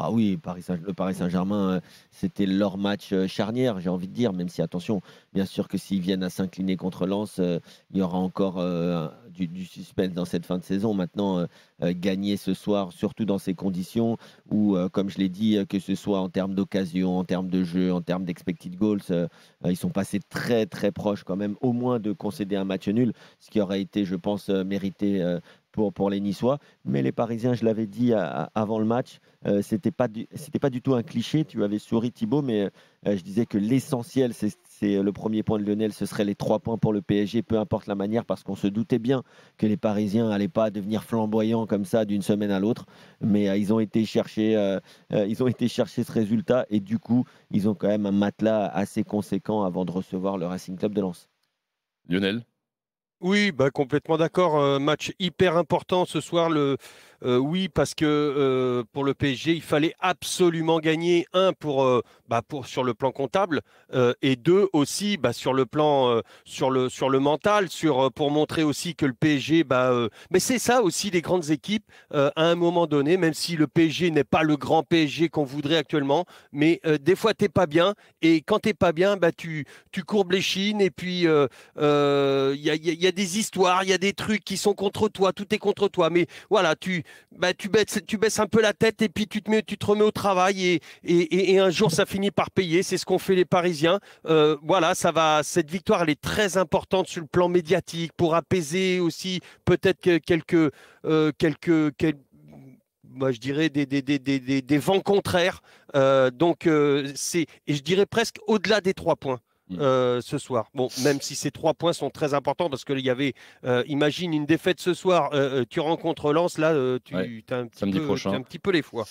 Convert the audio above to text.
Bah oui, Paris Saint le Paris Saint-Germain, euh, c'était leur match euh, charnière, j'ai envie de dire, même si attention, bien sûr que s'ils viennent à s'incliner contre Lens, euh, il y aura encore du, du, suspense dans cette fin de saison. Maintenant, gagner ce soir, surtout dans ces conditions où, comme je l'ai dit, que ce soit en termes d'occasion, en termes de jeu, en termes d'expected goals, ils sont passés très très proches quand même, au moins de concéder un match nul, ce qui aurait été, je pense, mérité pour, les Niçois. Mais les Parisiens, je l'avais dit avant le match, euh, c'était pas du, pas du tout un cliché. Tu avais souri Thibaut, mais euh, je disais que l'essentiel, c'est, le premier point de Lionel, ce serait les trois points pour le PSG, peu importe la manière, parce qu'on se doutait bien que les Parisiens n'allaient pas devenir flamboyants comme ça d'une semaine à l'autre. Mais euh, ils ont été chercher, ils ont été chercher ce résultat et du coup, ils ont quand même un matelas assez conséquent avant de recevoir le Racing Club de Lens. Lionel oui, bah complètement d'accord. Euh, match hyper important ce soir, le, euh, oui, parce que euh, pour le PSG, il fallait absolument gagner, un, pour, euh, bah, pour sur le plan comptable, et deux, aussi bah, sur le plan, sur, le, sur le mental, sur, pour montrer aussi que le PSG, bah, mais c'est ça aussi les grandes équipes, à un moment donné, même si le PSG n'est pas le grand PSG qu'on voudrait actuellement, mais des fois, tu n'es pas bien, et quand tu n'es pas bien, bah, tu, courbes les chines, et puis il y a des histoires, il y a des trucs qui sont contre toi, tout est contre toi, mais voilà, tu bah, tu, baisses, tu baisses un peu la tête et puis tu te, mets, tu te remets au travail et, un jour ça finit par payer. C'est ce qu'ont fait les Parisiens. Euh, voilà, ça va. Cette victoire, elle est très importante sur le plan médiatique pour apaiser aussi peut-être quelques, euh, quelques, moi, bah, je dirais des, des, vents contraires. Euh, donc, c'est, et je dirais presque au-delà des trois points. Mm. Euh, ce soir. Bon, même si ces trois points sont très importants parce qu'il y avait, euh, imagine une défaite ce soir, euh, tu rencontres Lens, là, tu as un petit, peu, as un petit peu les fois.